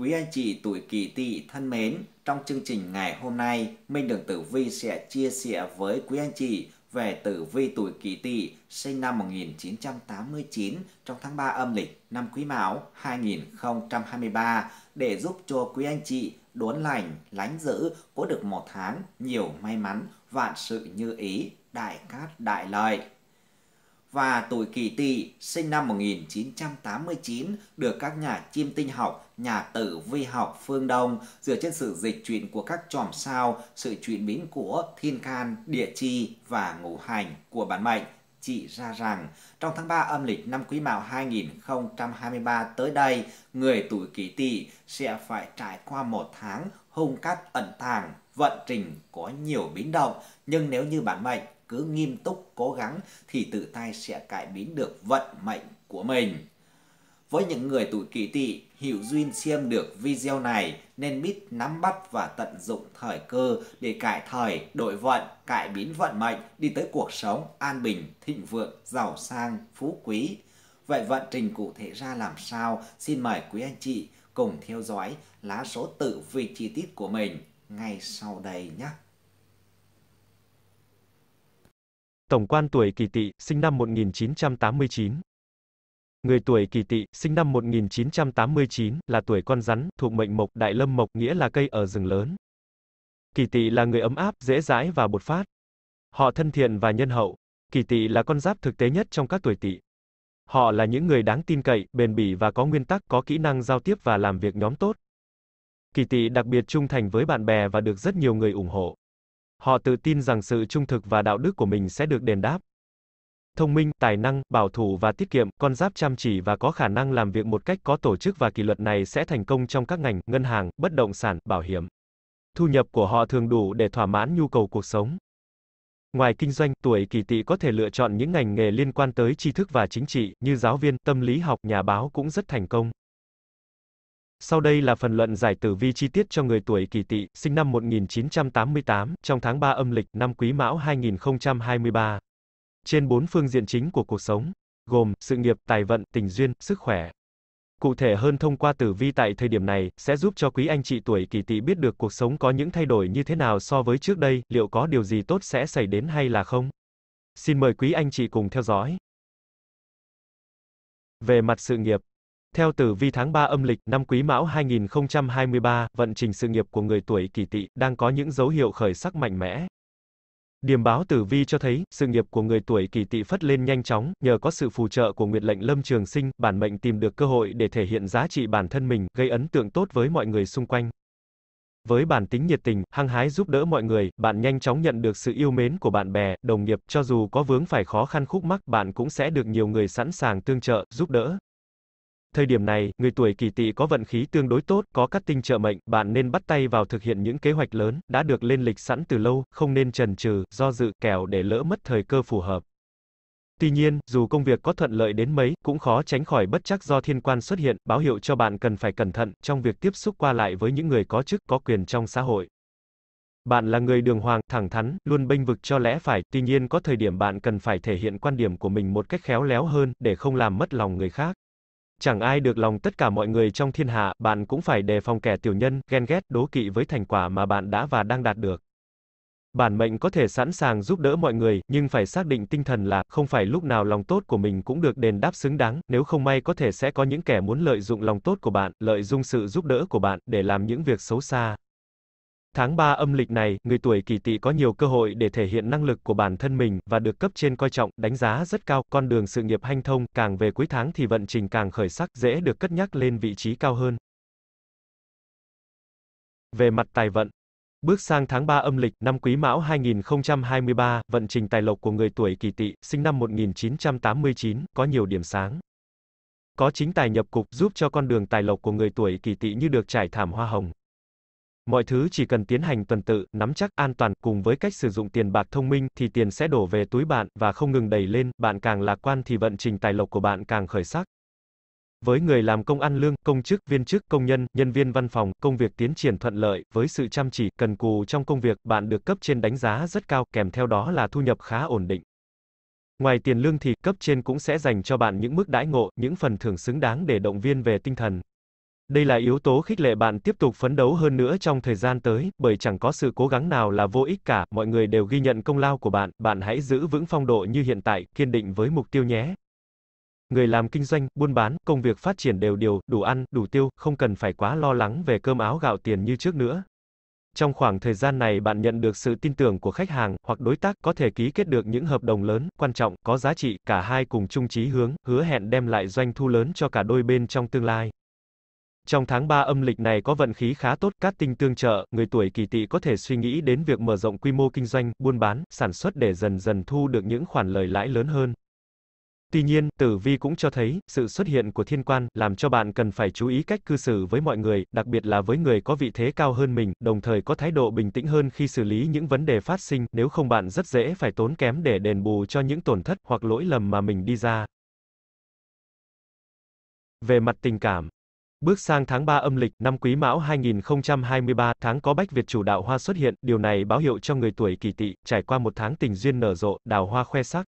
Quý anh chị tuổi kỳ tỵ thân mến, trong chương trình ngày hôm nay, Minh Đường Tử Vi sẽ chia sẻ với quý anh chị về Tử Vi tuổi kỳ tỵ sinh năm 1989 trong tháng 3 âm lịch năm Quý Mão 2023 để giúp cho quý anh chị đốn lành, lánh giữ, có được một tháng nhiều may mắn, vạn sự như ý, đại cát đại lợi và tuổi Kỷ Tỵ sinh năm 1989 được các nhà chiêm tinh học, nhà tử vi học phương Đông dựa trên sự dịch chuyển của các chòm sao, sự chuyển biến của thiên can, địa chi và ngũ hành của bản mệnh chỉ ra rằng trong tháng 3 âm lịch năm Quý Mão 2023 tới đây, người tuổi Kỷ Tỵ sẽ phải trải qua một tháng hung cát ẩn tàng, vận trình có nhiều biến động, nhưng nếu như bản mệnh cứ nghiêm túc cố gắng thì tự tay sẽ cải biến được vận mệnh của mình. Với những người tuổi kỷ tỵ, hữu duyên xem được video này nên biết nắm bắt và tận dụng thời cơ để cải thời, đổi vận, cải biến vận mệnh đi tới cuộc sống an bình, thịnh vượng, giàu sang, phú quý. Vậy vận trình cụ thể ra làm sao? Xin mời quý anh chị cùng theo dõi lá số tự vì chi tiết của mình ngay sau đây nhé. Tổng quan tuổi Kỳ Tỵ, sinh năm 1989. Người tuổi Kỳ Tỵ, sinh năm 1989, là tuổi con rắn, thuộc mệnh mộc, đại lâm mộc nghĩa là cây ở rừng lớn. Kỳ Tỵ là người ấm áp, dễ dãi và bột phát. Họ thân thiện và nhân hậu. Kỳ Tỵ là con giáp thực tế nhất trong các tuổi Tỵ. Họ là những người đáng tin cậy, bền bỉ và có nguyên tắc, có kỹ năng giao tiếp và làm việc nhóm tốt. Kỳ Tỵ đặc biệt trung thành với bạn bè và được rất nhiều người ủng hộ. Họ tự tin rằng sự trung thực và đạo đức của mình sẽ được đền đáp. Thông minh, tài năng, bảo thủ và tiết kiệm, con giáp chăm chỉ và có khả năng làm việc một cách có tổ chức và kỷ luật này sẽ thành công trong các ngành, ngân hàng, bất động sản, bảo hiểm. Thu nhập của họ thường đủ để thỏa mãn nhu cầu cuộc sống. Ngoài kinh doanh, tuổi kỳ tỵ có thể lựa chọn những ngành nghề liên quan tới tri thức và chính trị, như giáo viên, tâm lý học, nhà báo cũng rất thành công. Sau đây là phần luận giải tử vi chi tiết cho người tuổi Kỷ Tỵ, sinh năm 1988, trong tháng 3 âm lịch năm Quý Mão 2023. Trên bốn phương diện chính của cuộc sống, gồm sự nghiệp, tài vận, tình duyên, sức khỏe. Cụ thể hơn thông qua tử vi tại thời điểm này sẽ giúp cho quý anh chị tuổi Kỷ Tỵ biết được cuộc sống có những thay đổi như thế nào so với trước đây, liệu có điều gì tốt sẽ xảy đến hay là không. Xin mời quý anh chị cùng theo dõi. Về mặt sự nghiệp theo tử vi tháng 3 âm lịch, năm Quý Mão 2023, vận trình sự nghiệp của người tuổi Kỷ Tỵ đang có những dấu hiệu khởi sắc mạnh mẽ. Điểm báo tử vi cho thấy, sự nghiệp của người tuổi Kỷ Tỵ phất lên nhanh chóng, nhờ có sự phù trợ của Nguyệt lệnh Lâm Trường Sinh, bản mệnh tìm được cơ hội để thể hiện giá trị bản thân mình, gây ấn tượng tốt với mọi người xung quanh. Với bản tính nhiệt tình, hăng hái giúp đỡ mọi người, bạn nhanh chóng nhận được sự yêu mến của bạn bè, đồng nghiệp, cho dù có vướng phải khó khăn khúc mắc, bạn cũng sẽ được nhiều người sẵn sàng tương trợ, giúp đỡ. Thời điểm này, người tuổi kỳ tỵ có vận khí tương đối tốt, có các tinh trợ mệnh, bạn nên bắt tay vào thực hiện những kế hoạch lớn, đã được lên lịch sẵn từ lâu, không nên chần chừ do dự, kẻo để lỡ mất thời cơ phù hợp. Tuy nhiên, dù công việc có thuận lợi đến mấy, cũng khó tránh khỏi bất chắc do thiên quan xuất hiện, báo hiệu cho bạn cần phải cẩn thận trong việc tiếp xúc qua lại với những người có chức, có quyền trong xã hội. Bạn là người đường hoàng, thẳng thắn, luôn bênh vực cho lẽ phải, tuy nhiên có thời điểm bạn cần phải thể hiện quan điểm của mình một cách khéo léo hơn, để không làm mất lòng người khác. Chẳng ai được lòng tất cả mọi người trong thiên hạ, bạn cũng phải đề phòng kẻ tiểu nhân, ghen ghét, đố kỵ với thành quả mà bạn đã và đang đạt được. Bản mệnh có thể sẵn sàng giúp đỡ mọi người, nhưng phải xác định tinh thần là, không phải lúc nào lòng tốt của mình cũng được đền đáp xứng đáng, nếu không may có thể sẽ có những kẻ muốn lợi dụng lòng tốt của bạn, lợi dụng sự giúp đỡ của bạn, để làm những việc xấu xa. Tháng 3 âm lịch này, người tuổi kỷ tỵ có nhiều cơ hội để thể hiện năng lực của bản thân mình và được cấp trên coi trọng, đánh giá rất cao, con đường sự nghiệp hanh thông, càng về cuối tháng thì vận trình càng khởi sắc, dễ được cất nhắc lên vị trí cao hơn. Về mặt tài vận, Bước sang tháng 3 âm lịch, năm Quý Mão 2023, vận trình tài lộc của người tuổi Kỷ Tỵ, sinh năm 1989, có nhiều điểm sáng. Có chính tài nhập cục giúp cho con đường tài lộc của người tuổi Kỷ Tỵ như được trải thảm hoa hồng. Mọi thứ chỉ cần tiến hành tuần tự, nắm chắc, an toàn, cùng với cách sử dụng tiền bạc thông minh, thì tiền sẽ đổ về túi bạn, và không ngừng đẩy lên, bạn càng lạc quan thì vận trình tài lộc của bạn càng khởi sắc. Với người làm công ăn lương, công chức, viên chức, công nhân, nhân viên văn phòng, công việc tiến triển thuận lợi, với sự chăm chỉ, cần cù trong công việc, bạn được cấp trên đánh giá rất cao, kèm theo đó là thu nhập khá ổn định. Ngoài tiền lương thì cấp trên cũng sẽ dành cho bạn những mức đãi ngộ, những phần thưởng xứng đáng để động viên về tinh thần. Đây là yếu tố khích lệ bạn tiếp tục phấn đấu hơn nữa trong thời gian tới, bởi chẳng có sự cố gắng nào là vô ích cả, mọi người đều ghi nhận công lao của bạn, bạn hãy giữ vững phong độ như hiện tại, kiên định với mục tiêu nhé. Người làm kinh doanh, buôn bán, công việc phát triển đều điều, đủ ăn, đủ tiêu, không cần phải quá lo lắng về cơm áo gạo tiền như trước nữa. Trong khoảng thời gian này bạn nhận được sự tin tưởng của khách hàng hoặc đối tác có thể ký kết được những hợp đồng lớn, quan trọng, có giá trị, cả hai cùng chung chí hướng, hứa hẹn đem lại doanh thu lớn cho cả đôi bên trong tương lai. Trong tháng 3 âm lịch này có vận khí khá tốt, các tinh tương trợ, người tuổi kỳ tỵ có thể suy nghĩ đến việc mở rộng quy mô kinh doanh, buôn bán, sản xuất để dần dần thu được những khoản lời lãi lớn hơn. Tuy nhiên, tử vi cũng cho thấy, sự xuất hiện của thiên quan, làm cho bạn cần phải chú ý cách cư xử với mọi người, đặc biệt là với người có vị thế cao hơn mình, đồng thời có thái độ bình tĩnh hơn khi xử lý những vấn đề phát sinh, nếu không bạn rất dễ phải tốn kém để đền bù cho những tổn thất hoặc lỗi lầm mà mình đi ra. Về mặt tình cảm, Bước sang tháng 3 âm lịch, năm Quý Mão 2023, tháng có bách Việt chủ đạo hoa xuất hiện, điều này báo hiệu cho người tuổi Kỷ Tỵ trải qua một tháng tình duyên nở rộ, đào hoa khoe sắc.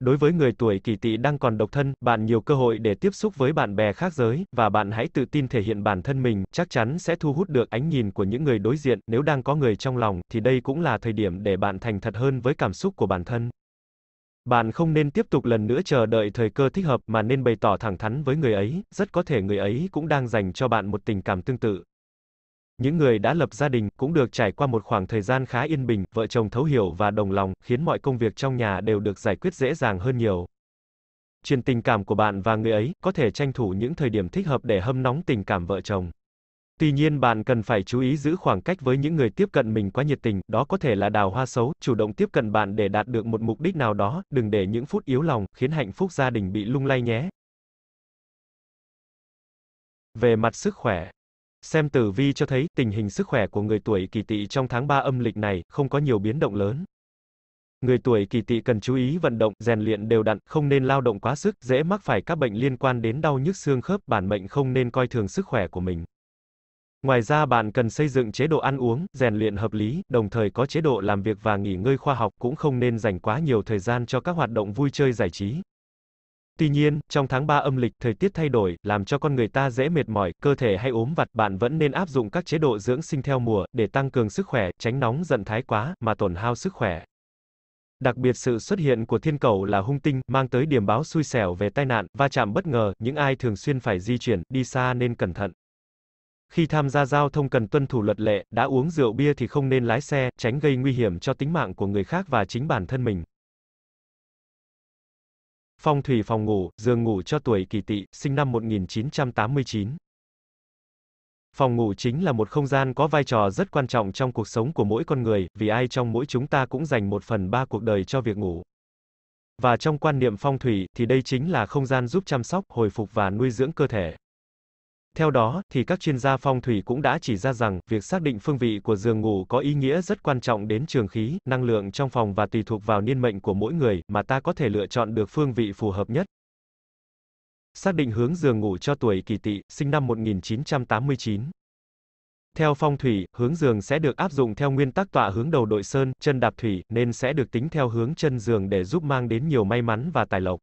Đối với người tuổi Kỷ Tỵ đang còn độc thân, bạn nhiều cơ hội để tiếp xúc với bạn bè khác giới và bạn hãy tự tin thể hiện bản thân mình, chắc chắn sẽ thu hút được ánh nhìn của những người đối diện, nếu đang có người trong lòng thì đây cũng là thời điểm để bạn thành thật hơn với cảm xúc của bản thân. Bạn không nên tiếp tục lần nữa chờ đợi thời cơ thích hợp mà nên bày tỏ thẳng thắn với người ấy, rất có thể người ấy cũng đang dành cho bạn một tình cảm tương tự. Những người đã lập gia đình cũng được trải qua một khoảng thời gian khá yên bình, vợ chồng thấu hiểu và đồng lòng, khiến mọi công việc trong nhà đều được giải quyết dễ dàng hơn nhiều. Truyền tình cảm của bạn và người ấy có thể tranh thủ những thời điểm thích hợp để hâm nóng tình cảm vợ chồng. Tuy nhiên bạn cần phải chú ý giữ khoảng cách với những người tiếp cận mình quá nhiệt tình, đó có thể là đào hoa xấu, chủ động tiếp cận bạn để đạt được một mục đích nào đó, đừng để những phút yếu lòng khiến hạnh phúc gia đình bị lung lay nhé. Về mặt sức khỏe, xem tử vi cho thấy tình hình sức khỏe của người tuổi Kỷ Tỵ trong tháng 3 âm lịch này không có nhiều biến động lớn. Người tuổi Kỷ Tỵ cần chú ý vận động, rèn luyện đều đặn, không nên lao động quá sức, dễ mắc phải các bệnh liên quan đến đau nhức xương khớp, bản mệnh không nên coi thường sức khỏe của mình. Ngoài ra bạn cần xây dựng chế độ ăn uống, rèn luyện hợp lý, đồng thời có chế độ làm việc và nghỉ ngơi khoa học, cũng không nên dành quá nhiều thời gian cho các hoạt động vui chơi giải trí. Tuy nhiên, trong tháng 3 âm lịch, thời tiết thay đổi, làm cho con người ta dễ mệt mỏi, cơ thể hay ốm vặt, bạn vẫn nên áp dụng các chế độ dưỡng sinh theo mùa, để tăng cường sức khỏe, tránh nóng giận thái quá, mà tổn hao sức khỏe. Đặc biệt sự xuất hiện của thiên cầu là hung tinh, mang tới điểm báo xui xẻo về tai nạn, va chạm bất ngờ, những ai thường xuyên phải di chuyển, đi xa nên cẩn thận. Khi tham gia giao thông cần tuân thủ luật lệ, đã uống rượu bia thì không nên lái xe, tránh gây nguy hiểm cho tính mạng của người khác và chính bản thân mình. Phong thủy phòng ngủ, giường ngủ cho tuổi kỷ tỵ, sinh năm 1989. Phòng ngủ chính là một không gian có vai trò rất quan trọng trong cuộc sống của mỗi con người, vì ai trong mỗi chúng ta cũng dành một phần ba cuộc đời cho việc ngủ. Và trong quan niệm phong thủy, thì đây chính là không gian giúp chăm sóc, hồi phục và nuôi dưỡng cơ thể. Theo đó, thì các chuyên gia phong thủy cũng đã chỉ ra rằng, việc xác định phương vị của giường ngủ có ý nghĩa rất quan trọng đến trường khí, năng lượng trong phòng và tùy thuộc vào niên mệnh của mỗi người, mà ta có thể lựa chọn được phương vị phù hợp nhất. Xác định hướng giường ngủ cho tuổi kỳ tỵ, sinh năm 1989. Theo phong thủy, hướng giường sẽ được áp dụng theo nguyên tắc tọa hướng đầu đội sơn, chân đạp thủy, nên sẽ được tính theo hướng chân giường để giúp mang đến nhiều may mắn và tài lộc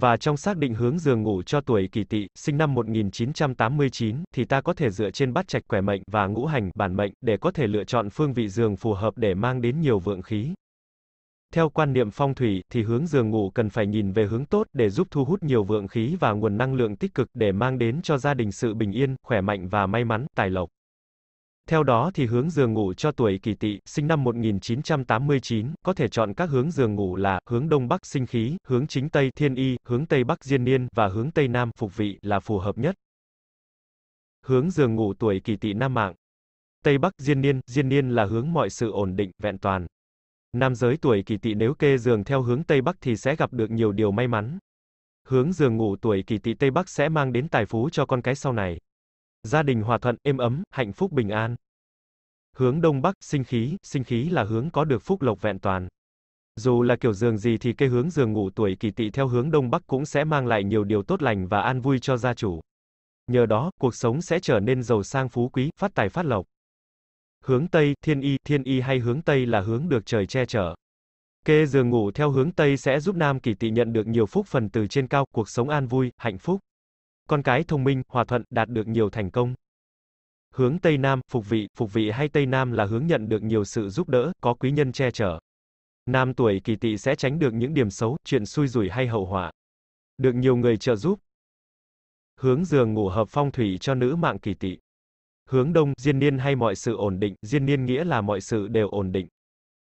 và trong xác định hướng giường ngủ cho tuổi kỷ tỵ, sinh năm 1989, thì ta có thể dựa trên bát trạch khỏe mệnh và ngũ hành bản mệnh để có thể lựa chọn phương vị giường phù hợp để mang đến nhiều vượng khí. Theo quan niệm phong thủy thì hướng giường ngủ cần phải nhìn về hướng tốt để giúp thu hút nhiều vượng khí và nguồn năng lượng tích cực để mang đến cho gia đình sự bình yên, khỏe mạnh và may mắn, tài lộc. Theo đó thì hướng giường ngủ cho tuổi kỷ tỵ, sinh năm 1989, có thể chọn các hướng giường ngủ là hướng đông bắc sinh khí, hướng chính tây thiên y, hướng tây bắc diên niên và hướng tây nam phục vị là phù hợp nhất. Hướng giường ngủ tuổi kỷ tỵ nam mạng. Tây bắc diên niên, diên niên là hướng mọi sự ổn định, vẹn toàn. Nam giới tuổi kỷ tỵ nếu kê giường theo hướng tây bắc thì sẽ gặp được nhiều điều may mắn. Hướng giường ngủ tuổi kỷ tỵ tây bắc sẽ mang đến tài phú cho con cái sau này gia đình hòa thuận, êm ấm, hạnh phúc bình an. Hướng đông bắc, sinh khí, sinh khí là hướng có được phúc lộc vẹn toàn. Dù là kiểu giường gì thì cây hướng giường ngủ tuổi kỳ tỵ theo hướng đông bắc cũng sẽ mang lại nhiều điều tốt lành và an vui cho gia chủ. Nhờ đó, cuộc sống sẽ trở nên giàu sang phú quý, phát tài phát lộc. Hướng Tây, Thiên Y, Thiên Y hay hướng Tây là hướng được trời che chở. Kê giường ngủ theo hướng Tây sẽ giúp nam kỳ tỵ nhận được nhiều phúc phần từ trên cao, cuộc sống an vui, hạnh phúc. Con cái thông minh, hòa thuận, đạt được nhiều thành công. Hướng Tây Nam, phục vị, phục vị hay Tây Nam là hướng nhận được nhiều sự giúp đỡ, có quý nhân che chở. Nam tuổi kỳ tỵ sẽ tránh được những điểm xấu, chuyện xui rủi hay hậu họa. Được nhiều người trợ giúp. Hướng giường ngủ hợp phong thủy cho nữ mạng kỳ tỵ. Hướng đông, diên niên hay mọi sự ổn định, diên niên nghĩa là mọi sự đều ổn định.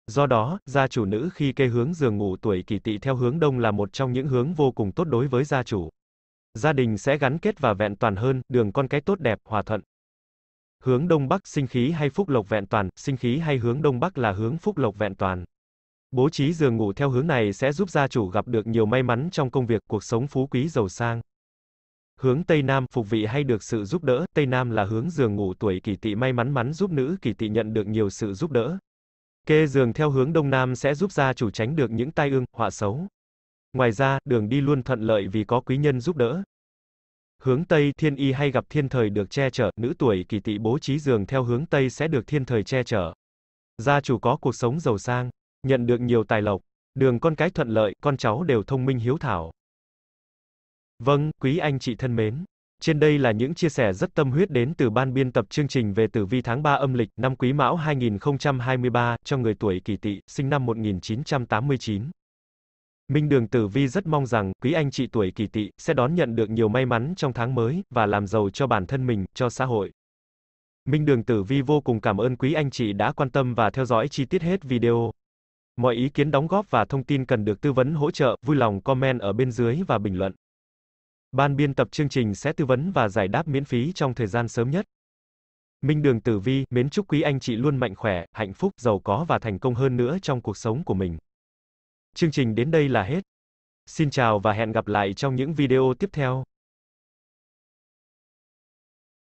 Do đó, gia chủ nữ khi kê hướng giường ngủ tuổi kỳ tỵ theo hướng đông là một trong những hướng vô cùng tốt đối với gia chủ. Gia đình sẽ gắn kết và vẹn toàn hơn, đường con cái tốt đẹp, hòa thuận. Hướng Đông Bắc sinh khí hay phúc lộc vẹn toàn, sinh khí hay hướng Đông Bắc là hướng phúc lộc vẹn toàn. Bố trí giường ngủ theo hướng này sẽ giúp gia chủ gặp được nhiều may mắn trong công việc, cuộc sống phú quý giàu sang. Hướng Tây Nam phục vị hay được sự giúp đỡ, Tây Nam là hướng giường ngủ tuổi kỷ tỵ may mắn mắn giúp nữ kỷ tỵ nhận được nhiều sự giúp đỡ. Kê giường theo hướng Đông Nam sẽ giúp gia chủ tránh được những tai ương, họa xấu. Ngoài ra, đường đi luôn thuận lợi vì có quý nhân giúp đỡ. Hướng Tây thiên y hay gặp thiên thời được che chở, nữ tuổi kỳ tỵ bố trí giường theo hướng Tây sẽ được thiên thời che chở. Gia chủ có cuộc sống giàu sang, nhận được nhiều tài lộc, đường con cái thuận lợi, con cháu đều thông minh hiếu thảo. Vâng, quý anh chị thân mến. Trên đây là những chia sẻ rất tâm huyết đến từ ban biên tập chương trình về tử vi tháng 3 âm lịch năm Quý Mão 2023 cho người tuổi Kỷ Tỵ, sinh năm 1989. Minh Đường Tử Vi rất mong rằng, quý anh chị tuổi kỷ tỵ, sẽ đón nhận được nhiều may mắn trong tháng mới, và làm giàu cho bản thân mình, cho xã hội. Minh Đường Tử Vi vô cùng cảm ơn quý anh chị đã quan tâm và theo dõi chi tiết hết video. Mọi ý kiến đóng góp và thông tin cần được tư vấn hỗ trợ, vui lòng comment ở bên dưới và bình luận. Ban biên tập chương trình sẽ tư vấn và giải đáp miễn phí trong thời gian sớm nhất. Minh Đường Tử Vi, mến chúc quý anh chị luôn mạnh khỏe, hạnh phúc, giàu có và thành công hơn nữa trong cuộc sống của mình. Chương trình đến đây là hết. Xin chào và hẹn gặp lại trong những video tiếp theo.